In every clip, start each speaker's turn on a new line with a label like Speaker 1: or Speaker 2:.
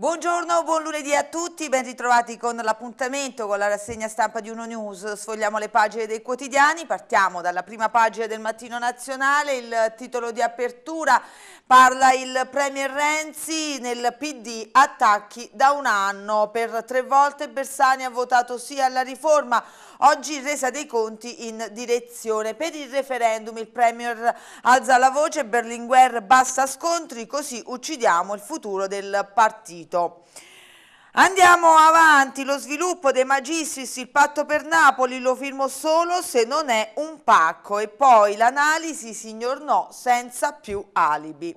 Speaker 1: Buongiorno, buon lunedì a tutti, ben ritrovati con l'appuntamento con la rassegna stampa di Uno News. Sfogliamo le pagine dei quotidiani, partiamo dalla prima pagina del Mattino Nazionale, il titolo di apertura parla il Premier Renzi nel PD attacchi da un anno. Per tre volte Bersani ha votato sì alla riforma, oggi resa dei conti in direzione. Per il referendum il Premier alza la voce, Berlinguer basta scontri, così uccidiamo il futuro del partito. Unito. Andiamo avanti, lo sviluppo dei Magistris, il patto per Napoli lo firmo solo se non è un pacco e poi l'analisi, signor no, senza più alibi.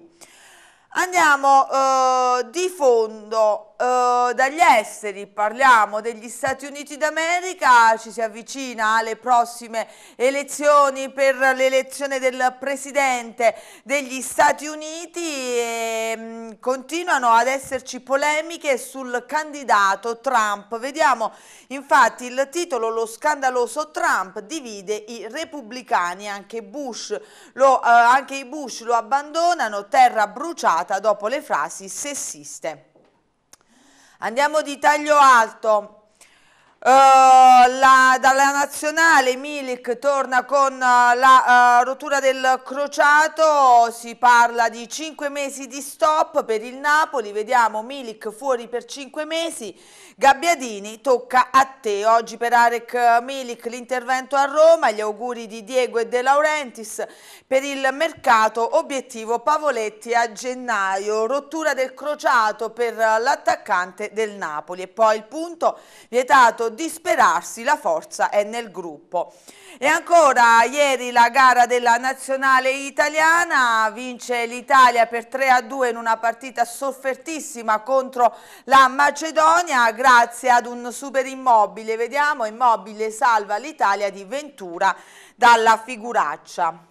Speaker 1: Andiamo eh, di fondo eh, dagli esteri, parliamo degli Stati Uniti d'America, ci si avvicina alle prossime elezioni per l'elezione del Presidente degli Stati Uniti e mh, mm, continuano ad esserci polemiche sul candidato Trump. Vediamo infatti il titolo, lo scandaloso Trump divide i repubblicani, anche, Bush, lo, eh, anche i Bush lo abbandonano, terra bruciata dopo le frasi sessiste. Andiamo di taglio alto. Eh, la, dalla nazionale Milik torna con eh, la uh, rottura del crociato, si parla di 5 mesi di stop per il Napoli, vediamo Milik fuori per 5 mesi, Gabbiadini tocca a te, oggi per Arek Milik l'intervento a Roma, gli auguri di Diego e De Laurentiis per il mercato, obiettivo Pavoletti a gennaio, rottura del crociato per l'attaccante del Napoli e poi il punto vietato disperarsi, la forza è nel gruppo. E ancora ieri la gara della nazionale italiana, vince l'Italia per 3-2 a in una partita soffertissima contro la Macedonia grazie ad un super immobile, vediamo, immobile salva l'Italia di Ventura dalla figuraccia.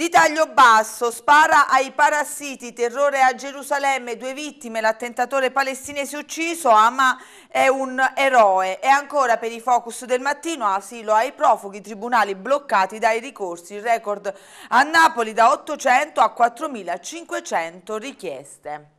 Speaker 1: Di taglio basso, spara ai parassiti, terrore a Gerusalemme, due vittime, l'attentatore palestinese ucciso, Ama è un eroe. E ancora per i focus del mattino, asilo ai profughi, tribunali bloccati dai ricorsi, il record a Napoli da 800 a 4.500 richieste.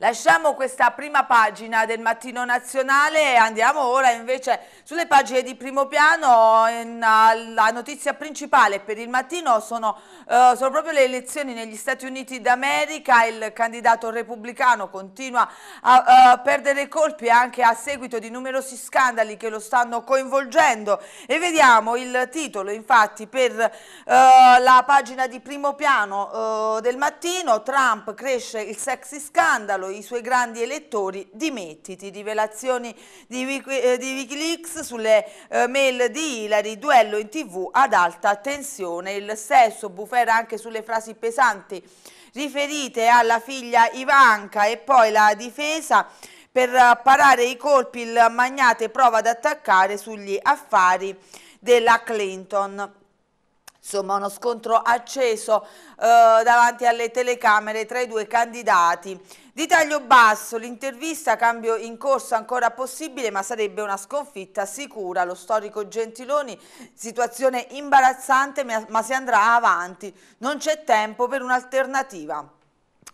Speaker 1: Lasciamo questa prima pagina del Mattino Nazionale e andiamo ora invece sulle pagine di primo piano. La notizia principale per il mattino sono, eh, sono proprio le elezioni negli Stati Uniti d'America. Il candidato repubblicano continua a eh, perdere colpi anche a seguito di numerosi scandali che lo stanno coinvolgendo. E vediamo il titolo infatti per eh, la pagina di primo piano eh, del mattino. Trump cresce il sexy scandalo Paolo i suoi grandi elettori dimettiti, rivelazioni di, eh, Wikileaks sulle eh, mail di Ilari, duello in tv ad alta tensione, il sesso bufera anche sulle frasi pesanti riferite alla figlia Ivanka e poi la difesa per parare i colpi il magnate prova ad attaccare sugli affari della Clinton. Insomma uno scontro acceso eh, davanti alle telecamere tra i due candidati. Di taglio basso, l'intervista cambio in corso ancora possibile ma sarebbe una sconfitta sicura. Lo storico Gentiloni, situazione imbarazzante ma si andrà avanti, non c'è tempo per un'alternativa.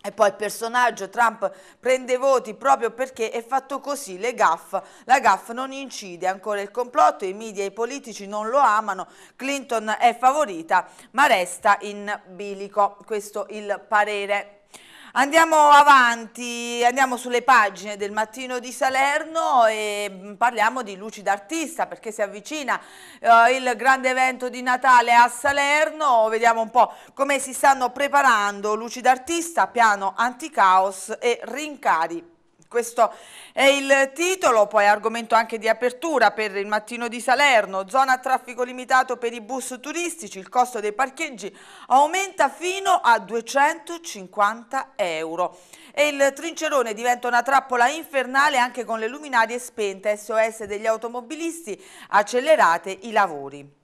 Speaker 1: E poi il personaggio Trump prende voti proprio perché è fatto così, le gaff, la gaff non incide, ancora il complotto, i media e i politici non lo amano, Clinton è favorita ma resta in bilico, questo il parere Andiamo avanti, andiamo sulle pagine del Mattino di Salerno e mm, parliamo di luci d'artista perché si avvicina eh, il grande evento di Natale a Salerno, vediamo un po' come si stanno preparando luci d'artista, piano anticaos e rincari questo è il titolo, poi argomento anche di apertura per il mattino di Salerno, zona a traffico limitato per i bus turistici, il costo dei parcheggi aumenta fino a 250 euro e il trincerone diventa una trappola infernale anche con le luminarie spente, SOS degli automobilisti, accelerate i lavori.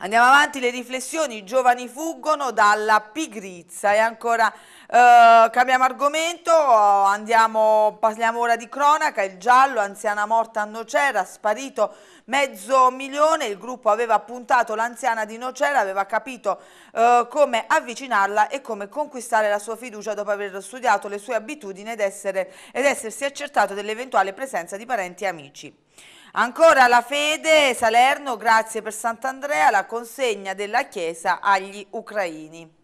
Speaker 1: Andiamo avanti, le riflessioni, i giovani fuggono dalla pigrizia e ancora eh, cambiamo argomento, andiamo, parliamo ora di cronaca, il giallo, anziana morta a Nocera, sparito mezzo milione, il gruppo aveva puntato l'anziana di Nocera, aveva capito uh, come avvicinarla e come conquistare la sua fiducia dopo aver studiato le sue abitudini ed, essere, ed essersi accertato dell'eventuale presenza di parenti e amici. Ancora la fede, Salerno, grazie per Sant'Andrea, la consegna della Chiesa agli ucraini.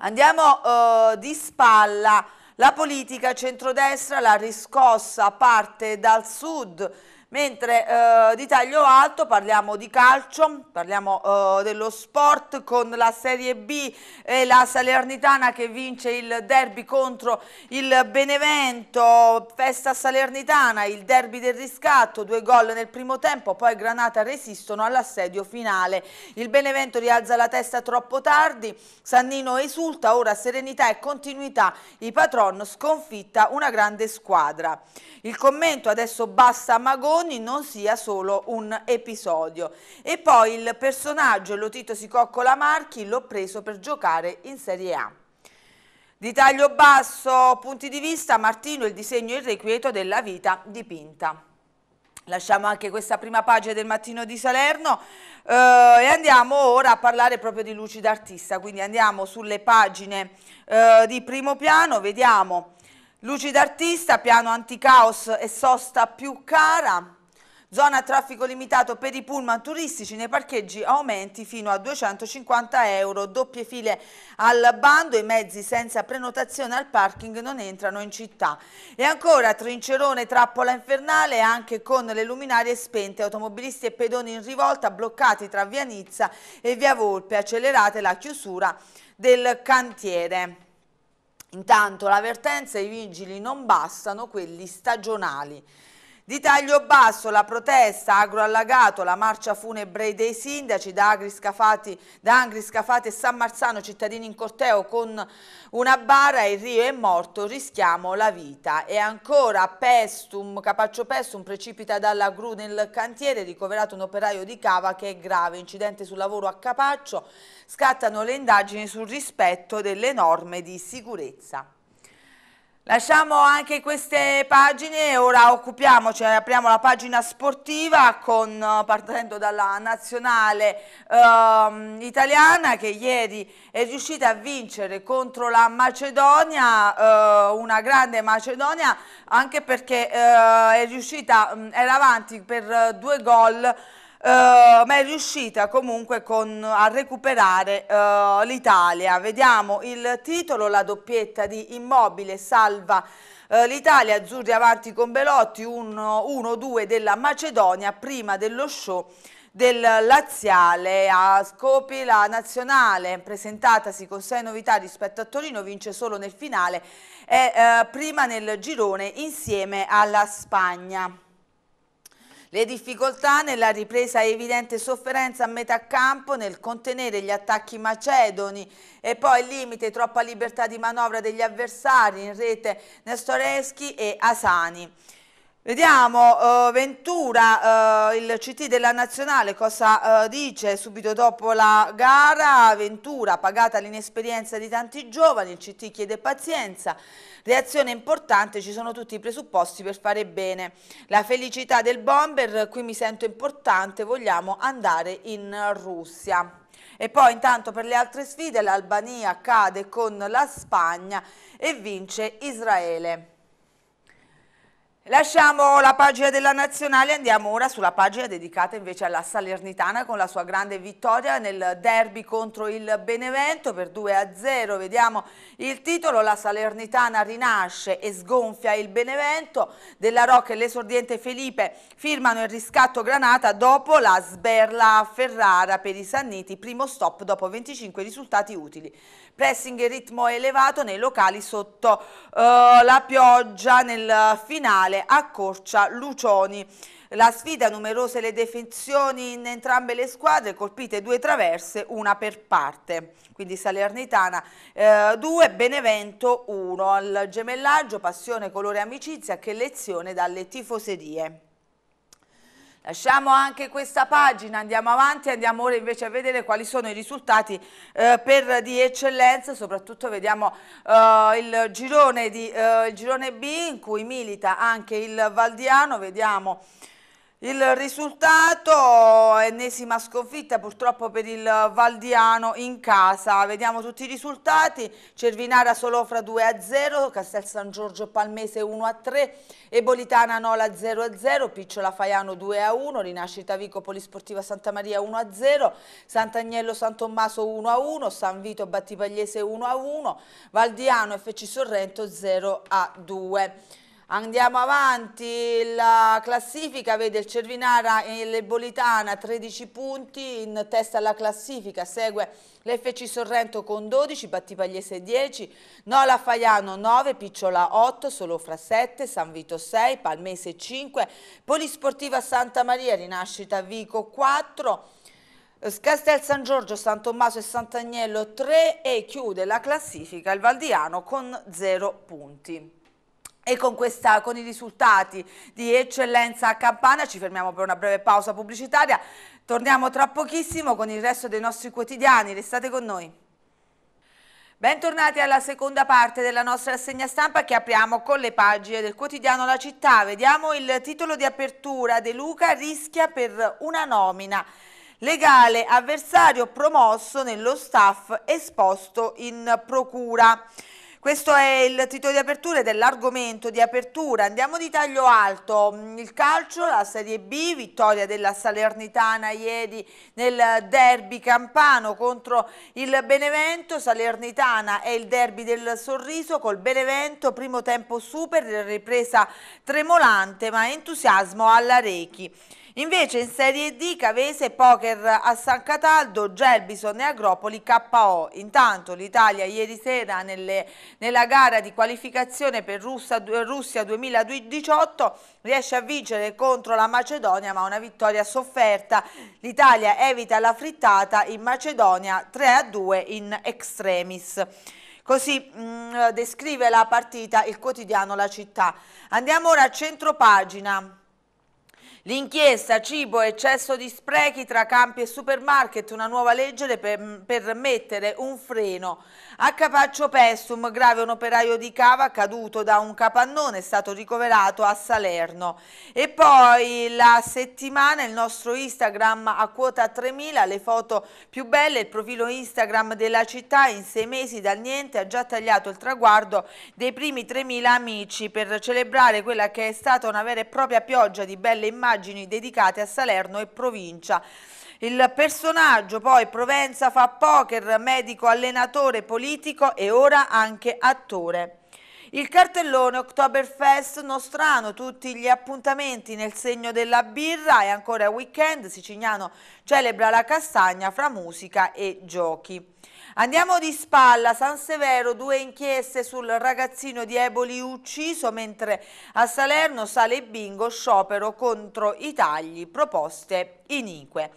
Speaker 1: Andiamo eh, di spalla. La politica centrodestra la riscossa parte dal sud Mentre eh, di taglio alto parliamo di calcio, parliamo eh, dello sport con la Serie B e la Salernitana che vince il derby contro il Benevento, festa Salernitana, il derby del riscatto, due gol nel primo tempo, poi Granata resistono all'assedio finale. Il Benevento rialza la testa troppo tardi, Sannino esulta, ora serenità e continuità, i patron sconfitta una grande squadra. Il commento adesso basta Magone Meloni non sia solo un episodio. E poi il personaggio lo Lotito Sicoccola Marchi l'ho preso per giocare in Serie A. Di taglio basso, punti di vista, Martino il disegno irrequieto della vita dipinta. Lasciamo anche questa prima pagina del mattino di Salerno eh, e andiamo ora a parlare proprio di luci d'artista, quindi andiamo sulle pagine eh, di primo piano, vediamo Luci d'artista, piano anticaos e sosta più cara. Zona traffico limitato per i pullman turistici, nei parcheggi aumenti fino a 250 euro, doppie file al bando, i mezzi senza prenotazione al parking non entrano in città. E ancora Trincerone, trappola infernale, anche con le luminarie spente, automobilisti e pedoni in rivolta bloccati tra via Nizza e via Volpe, accelerate la chiusura del cantiere. Intanto l'avvertenza ai vigili non bastano quelli stagionali di taglio basso la protesta, agroallagato, la marcia funebre dei sindaci da, Agri Scafati, Angri Scafati e San Marzano, cittadini in corteo con una bara, il Rio è morto, rischiamo la vita. E ancora Pestum, Capaccio Pestum precipita dalla gru nel cantiere, ricoverato un operaio di cava che è grave, incidente sul lavoro a Capaccio, scattano le indagini sul rispetto delle norme di sicurezza. Lasciamo anche queste pagine, ora occupiamoci, cioè apriamo la pagina sportiva con, eh, partendo dalla nazionale ehm, italiana che ieri è riuscita a vincere contro la Macedonia, eh, una grande Macedonia anche perché eh, è riuscita, mm, era avanti per eh, due gol eh, ma è riuscita comunque con, a recuperare uh, l'Italia. Vediamo il titolo, la doppietta di Immobile salva uh, l'Italia, azzurri avanti con Belotti, 1-2 della Macedonia prima dello show del Laziale a Scopi la nazionale presentatasi con sei novità rispetto a Torino vince solo nel finale e prima nel girone insieme alla Spagna. Le difficoltà nella ripresa evidente sofferenza a metà campo nel contenere gli attacchi macedoni e poi il limite, troppa libertà di manovra degli avversari in rete Nestoreschi e Asani. Vediamo eh, Ventura, eh, il CT della Nazionale, cosa eh, dice subito dopo la gara. Ventura, pagata l'inesperienza di tanti giovani, il CT chiede pazienza. Reazione importante, ci sono tutti i presupposti per fare bene. La felicità del bomber, qui mi sento importante, vogliamo andare in Russia. E poi intanto per le altre sfide l'Albania cade con la Spagna e vince Israele. Lasciamo la pagina della Nazionale e andiamo ora sulla pagina dedicata invece alla Salernitana con la sua grande vittoria nel derby contro il Benevento per 2-0. a Vediamo il titolo, la Salernitana rinasce e sgonfia il Benevento. Della Rocca e l'esordiente Felipe firmano il riscatto Granata dopo la sberla a Ferrara per i Sanniti, primo stop dopo 25 risultati utili pressing e ritmo elevato nei locali sotto eh, la pioggia nel finale a Corcia Lucioni. La sfida, numerose le defezioni in entrambe le squadre, colpite due traverse, una per parte. Quindi Salernitana 2, eh, Benevento 1. Al gemellaggio, passione, colore e amicizia, che lezione dalle tifoserie. Lasciamo anche questa pagina, andiamo avanti, andiamo ora invece a vedere quali sono i risultati eh, per di eccellenza, soprattutto vediamo eh, il, girone di, eh, il girone B in cui milita anche il Valdiano, vediamo il risultato, ennesima sconfitta purtroppo per il Valdiano in casa, vediamo tutti i risultati, Cervinara Solofra 2 a 0, Castel San Giorgio Palmese 1 a 3, Ebolitana Nola 0 a 0, Picciola Faiano 2 a 1, Rinascita Vico Polisportiva Santa Maria 1 a 0, Sant'Agnello San Tommaso 1 a 1, San Vito Battipagliese 1 a 1, Valdiano FC Sorrento 0 a 2. Andiamo avanti, la classifica vede il Cervinara e l'Ebolitana 13 punti in testa alla classifica, segue l'FC Sorrento con 12, Battipagliese 10, Nola Faiano 9, Picciola 8, Solofra 7, San Vito 6, Palmese 5, Polisportiva Santa Maria, Rinascita Vico 4, eh, Castel San Giorgio, San Tommaso e Sant'Agnello 3 e chiude la classifica il Valdiano con 0 punti. E con, questa, con, i risultati di eccellenza a Campana ci fermiamo per una breve pausa pubblicitaria. Torniamo tra pochissimo con il resto dei nostri quotidiani. Restate con noi. Bentornati alla seconda parte della nostra rassegna stampa che apriamo con le pagine del quotidiano La Città. Vediamo il titolo di apertura. De Luca rischia per una nomina. Legale avversario promosso nello staff esposto in procura. Questo è il titolo di apertura ed è l'argomento di apertura. Andiamo di taglio alto. Il calcio, la Serie B, vittoria della Salernitana ieri nel derby campano contro il Benevento. Salernitana è il derby del sorriso col Benevento, primo tempo super, ripresa tremolante ma entusiasmo alla Rechi. Invece in Serie D Cavese, Poker a San Cataldo, Gelbison e Agropoli KO. Intanto l'Italia ieri sera nelle, nella gara di qualificazione per Russia, Russia 2018 riesce a vincere contro la Macedonia ma una vittoria sofferta. L'Italia evita la frittata in Macedonia 3-2 in extremis. Così mh, mm, descrive la partita il quotidiano La Città. Andiamo ora a centropagina. L'inchiesta cibo eccesso di sprechi tra campi e supermarket, una nuova legge per, per mettere un freno. A Capaccio Pestum, grave un operaio di cava caduto da un capannone, è stato ricoverato a Salerno. E poi la settimana il nostro Instagram a quota 3000, le foto più belle, il profilo Instagram della città in sei mesi dal niente ha già tagliato il traguardo dei primi 3000 amici per celebrare quella che è stata una vera e propria pioggia di belle immagini indagini dedicate a Salerno e provincia. Il personaggio poi Provenza fa poker, medico, allenatore, politico e ora anche attore. Il cartellone Oktoberfest nostrano, tutti gli appuntamenti nel segno della birra e ancora weekend siciliano celebra la castagna fra musica e giochi. Andiamo di spalla, San Severo, due inchieste sul ragazzino di Eboli ucciso, mentre a Salerno sale bingo sciopero contro i tagli proposte inique.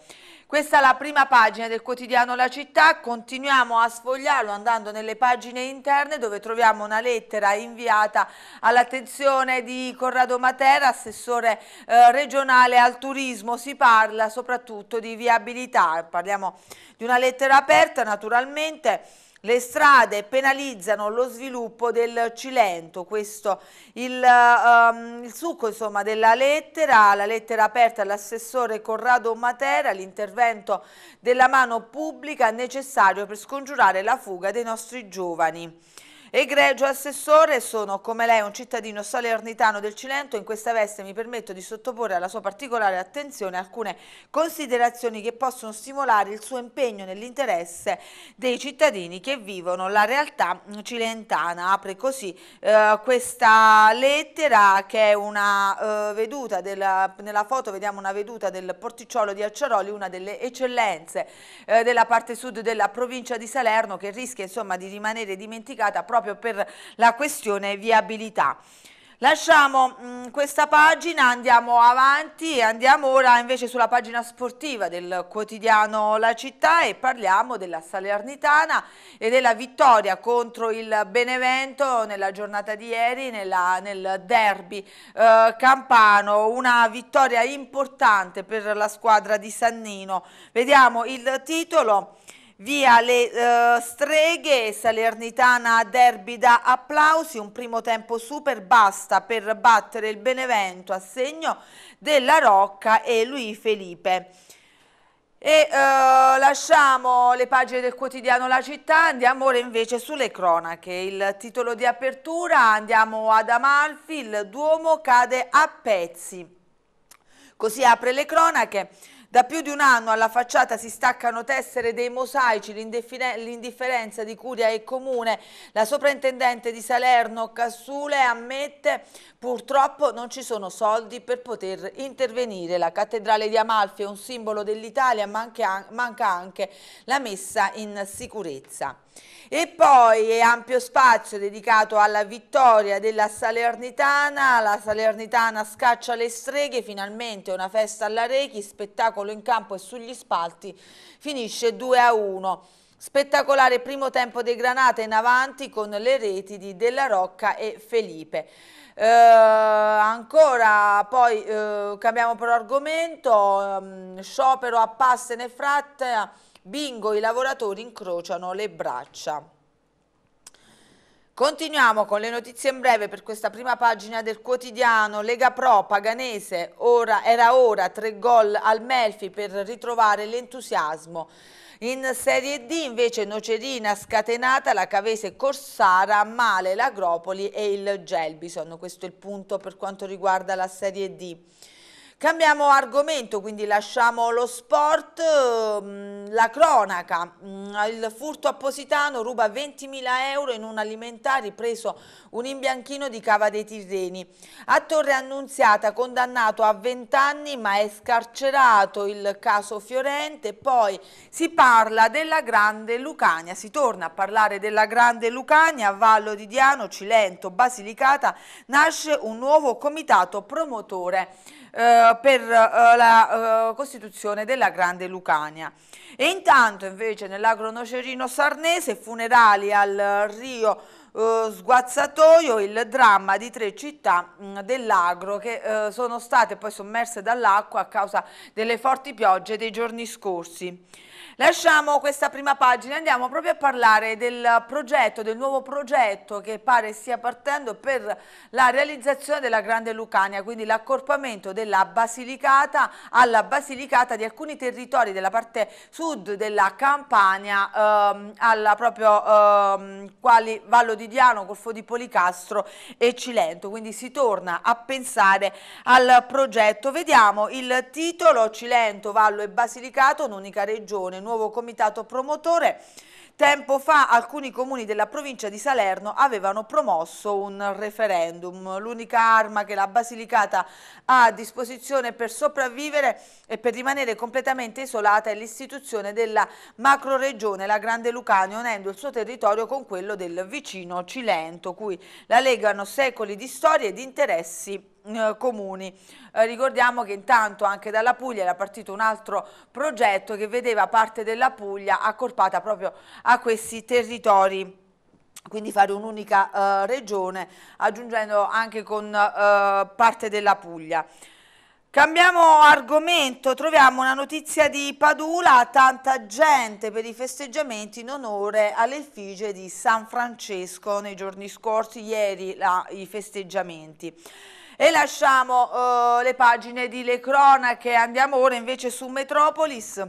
Speaker 1: Questa è la prima pagina del quotidiano La Città, continuiamo a sfogliarlo andando nelle pagine interne dove troviamo una lettera inviata all'attenzione di Corrado Matera, assessore eh, regionale al turismo, si parla soprattutto di viabilità, parliamo di una lettera aperta naturalmente. Le strade penalizzano lo sviluppo del Cilento, questo il, um, il succo insomma, della lettera, la lettera aperta all'assessore Corrado Matera, l'intervento l'intervento della mano pubblica necessario per scongiurare la fuga dei nostri giovani. Egregio assessore, sono come lei un cittadino salernitano del Cilento, in questa veste mi permetto di sottoporre alla sua particolare attenzione alcune considerazioni che possono stimolare il suo impegno nell'interesse dei cittadini che vivono la realtà cilentana. Apre così eh, questa lettera che è una eh, veduta, della, nella foto vediamo una veduta del porticciolo di Acciaroli, una delle eccellenze eh, della parte sud della provincia di Salerno che rischia insomma di rimanere dimenticata proprio proprio per la questione viabilità. Lasciamo mh, mm, questa pagina, andiamo avanti e andiamo ora invece sulla pagina sportiva del quotidiano La Città e parliamo della Salernitana e della vittoria contro il Benevento nella giornata di ieri nella, nel derby eh, campano, una vittoria importante per la squadra di Sannino. Vediamo il titolo Via le eh, streghe, Salernitana derby da applausi, un primo tempo super basta per battere il Benevento a segno della Rocca e Luì Felipe. E eh, lasciamo le pagine del quotidiano La Città, andiamo ora invece sulle cronache. Il titolo di apertura, andiamo ad Amalfi, il Duomo cade a pezzi. Così apre le cronache. Da più di un anno alla facciata si staccano tessere dei mosaici, l'indifferenza di Curia e Comune. La soprintendente di Salerno Cassule ammette Purtroppo non ci sono soldi per poter intervenire. La cattedrale di Amalfi è un simbolo dell'Italia, manca anche la messa in sicurezza. E poi è ampio spazio dedicato alla vittoria della Salernitana, la Salernitana scaccia le streghe, finalmente una festa alla Rechi, spettacolo in campo e sugli spalti, finisce 2 a 1. Spettacolare primo tempo dei Granate in avanti con le reti di Della Rocca e Felipe. Eh, ancora poi eh, cambiamo per argomento, ehm, sciopero a Passene Fratta, bingo i lavoratori incrociano le braccia. Continuiamo con le notizie in breve per questa prima pagina del quotidiano Lega Pro Paganese, ora, era ora tre gol al Melfi per ritrovare l'entusiasmo. In Serie D invece Nocerina scatenata, la Cavese Corsara, Male, l'Agropoli e il Gelbison. Questo è il punto per quanto riguarda la Serie D. Cambiamo argomento, quindi lasciamo lo sport, ehm, la cronaca, mm, il furto appositano ruba 20.000 euro in un alimentare preso un imbianchino di Cava dei Tirreni. A Torre Annunziata condannato a 20 anni ma è scarcerato il caso Fiorente, poi si parla della Grande Lucania, si torna a parlare della Grande Lucania, a Vallo di Diano, Cilento, Basilicata, nasce un nuovo comitato promotore eh, per eh, la eh, costituzione della Grande Lucania. E intanto invece nell'agro nocerino sarnese funerali al Rio eh, sguazzatoio il dramma di tre città mm, dell'agro che sono state poi sommerse dall'acqua a causa delle forti piogge dei giorni scorsi. Lasciamo questa prima pagina, andiamo proprio a parlare del progetto, del nuovo progetto che pare stia partendo per la realizzazione della Grande Lucania, quindi l'accorpamento della Basilicata alla Basilicata di alcuni territori della parte sud della Campania, ehm, alla proprio ehm, quali Vallo di Diano, Golfo di Policastro e Cilento, quindi si torna a pensare al progetto. Vediamo il titolo Cilento, Vallo e Basilicata, un'unica regione, nuovo comitato promotore. Tempo fa alcuni comuni della provincia di Salerno avevano promosso un referendum. L'unica arma che la Basilicata ha a disposizione per sopravvivere e per rimanere completamente isolata è l'istituzione della macroregione la Grande Lucania, unendo il suo territorio con quello del vicino Cilento, cui la legano secoli di storie e di interessi eh, comuni. Eh, ricordiamo che intanto anche dalla Puglia era partito un altro progetto che vedeva parte della Puglia accorpata proprio a questi territori quindi fare un'unica eh, regione aggiungendo anche con eh, parte della Puglia. Cambiamo argomento, troviamo una notizia di Padula, tanta gente per i festeggiamenti in onore all'effigie di San Francesco nei giorni scorsi, ieri la, i festeggiamenti. E lasciamo eh, le pagine di Le Cronache, andiamo ora invece su Metropolis.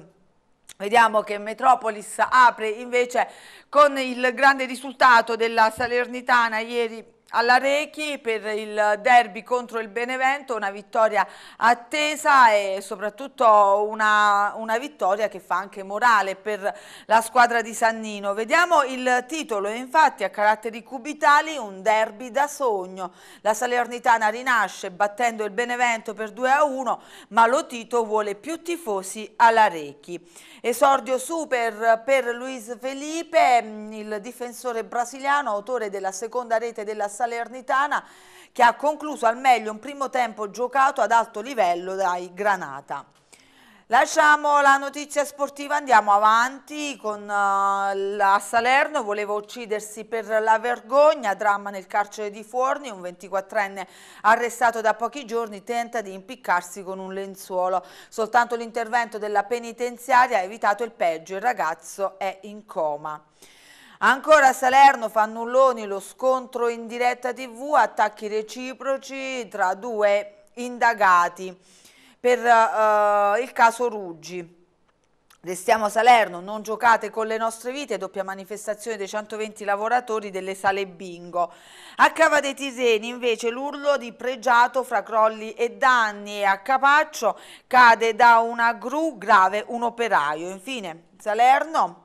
Speaker 1: Vediamo che Metropolis apre invece con il grande risultato della Salernitana ieri alla Rechi per il derby contro il Benevento, una vittoria attesa e soprattutto una, una, vittoria che fa anche morale per la squadra di Sannino. Vediamo il titolo, infatti a caratteri cubitali un derby da sogno. La Salernitana rinasce battendo il Benevento per 2 a 1, ma lo Tito vuole più tifosi alla Rechi. Esordio super per Luis Felipe, il difensore brasiliano, autore della seconda rete della Salernitana Salernitana che ha concluso al meglio un primo tempo giocato ad alto livello dai Granata. Lasciamo la notizia sportiva, andiamo avanti con uh, la Salerno, voleva uccidersi per la vergogna, dramma nel carcere di Forni, un 24enne arrestato da pochi giorni tenta di impiccarsi con un lenzuolo. Soltanto l'intervento della penitenziaria ha evitato il peggio, il ragazzo è in coma. Ancora Salerno, Fannulloni, lo scontro in diretta tv, attacchi reciproci tra due indagati per uh, il caso Ruggi. Restiamo a Salerno, non giocate con le nostre vite, doppia manifestazione dei 120 lavoratori delle sale bingo. A Cava dei Tiseni invece l'urlo di pregiato fra crolli e danni e a Capaccio cade da una gru grave un operaio. Infine Salerno,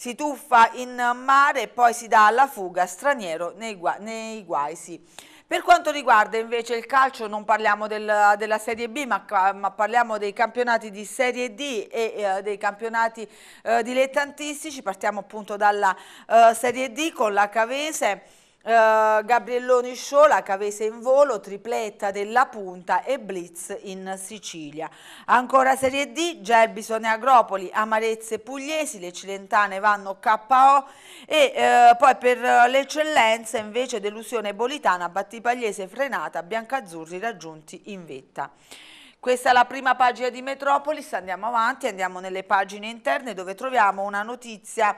Speaker 1: si tuffa in mare e poi si dà alla fuga, straniero nei, gua nei guai sì. Per quanto riguarda invece il calcio non parliamo del, della Serie B ma, ma, parliamo dei campionati di Serie D e eh, dei campionati eh, dilettantistici, partiamo appunto dalla eh, Serie D con la Cavese Uh, Gabrielloni Sciola, Cavese in volo, tripletta della punta e blitz in Sicilia. Ancora Serie D, Gerbisone Agropoli, Amarezze Pugliesi, le Cilentane vanno KO e uh, poi per l'eccellenza invece delusione Bolitana, Battipagliese frenata, Biancazzurri raggiunti in vetta. Questa è la prima pagina di Metropolis, andiamo avanti, andiamo nelle pagine interne dove troviamo una notizia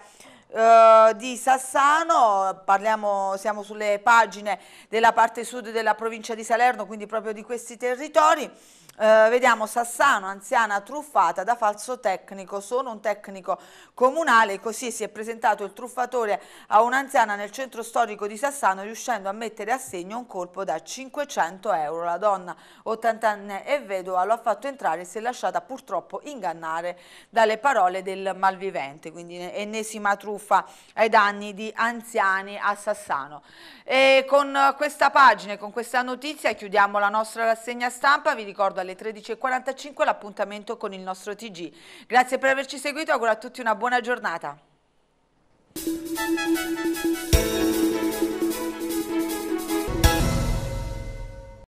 Speaker 1: eh, di Sassano, parliamo, siamo sulle pagine della parte sud della provincia di Salerno, quindi proprio di questi territori. Eh, vediamo Sassano, anziana truffata da falso tecnico, sono un tecnico comunale, così si è presentato il truffatore a un'anziana nel centro storico di Sassano riuscendo a mettere a segno un colpo da 500 euro. La donna, 80 anni e vedova, lo ha fatto entrare e si è lasciata purtroppo ingannare dalle parole del malvivente, quindi ennesima truffa ai danni di anziani a Sassano. E con questa pagina, con questa notizia chiudiamo la nostra rassegna stampa, vi ricordo dalle 13.45 l'appuntamento con il nostro TG. Grazie per averci seguito, auguro a tutti una buona giornata.